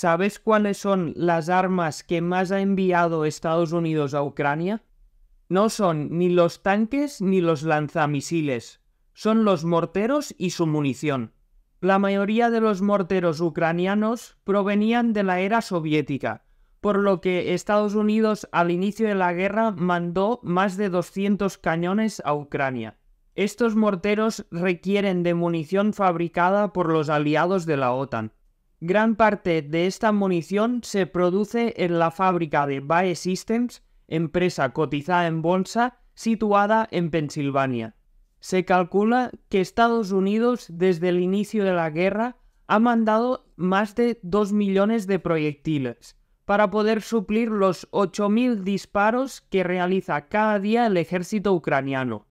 ¿Sabes cuáles son las armas que más ha enviado Estados Unidos a Ucrania? No son ni los tanques ni los lanzamisiles, son los morteros y su munición. La mayoría de los morteros ucranianos provenían de la era soviética, por lo que Estados Unidos al inicio de la guerra mandó más de 200 cañones a Ucrania. Estos morteros requieren de munición fabricada por los aliados de la OTAN. Gran parte de esta munición se produce en la fábrica de Bae Systems, empresa cotizada en bolsa situada en Pensilvania. Se calcula que Estados Unidos desde el inicio de la guerra ha mandado más de 2 millones de proyectiles para poder suplir los mil disparos que realiza cada día el ejército ucraniano.